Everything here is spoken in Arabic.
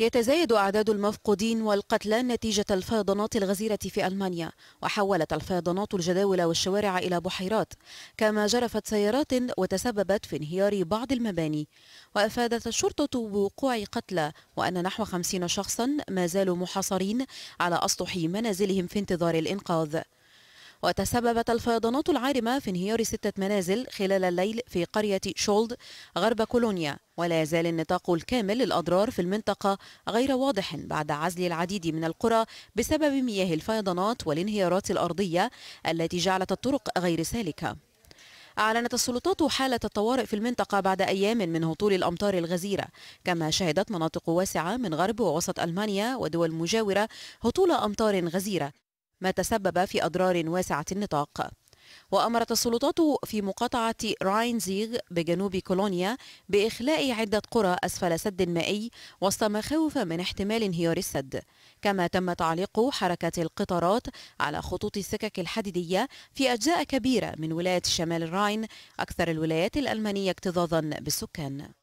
يتزايد أعداد المفقودين والقتلى نتيجة الفيضانات الغزيرة في ألمانيا وحولت الفيضانات الجداول والشوارع إلى بحيرات كما جرفت سيارات وتسببت في انهيار بعض المباني وأفادت الشرطة بوقوع قتلى وأن نحو خمسين شخصا ما زالوا محاصرين على أسطح منازلهم في انتظار الإنقاذ وتسببت الفيضانات العارمة في انهيار ستة منازل خلال الليل في قرية شولد غرب كولونيا ولا يزال النطاق الكامل للأضرار في المنطقة غير واضح بعد عزل العديد من القرى بسبب مياه الفيضانات والانهيارات الأرضية التي جعلت الطرق غير سالكة أعلنت السلطات حالة الطوارئ في المنطقة بعد أيام من هطول الأمطار الغزيرة كما شهدت مناطق واسعة من غرب ووسط ألمانيا ودول مجاورة هطول أمطار غزيرة ما تسبب في أضرار واسعة النطاق وأمرت السلطات في مقاطعة راينزيغ بجنوب كولونيا بإخلاء عدة قرى أسفل سد مائي وسط مخاوف من احتمال انهيار السد كما تم تعليق حركة القطارات على خطوط السكك الحديدية في أجزاء كبيرة من ولاية شمال الراين أكثر الولايات الألمانية اكتظاظا بالسكان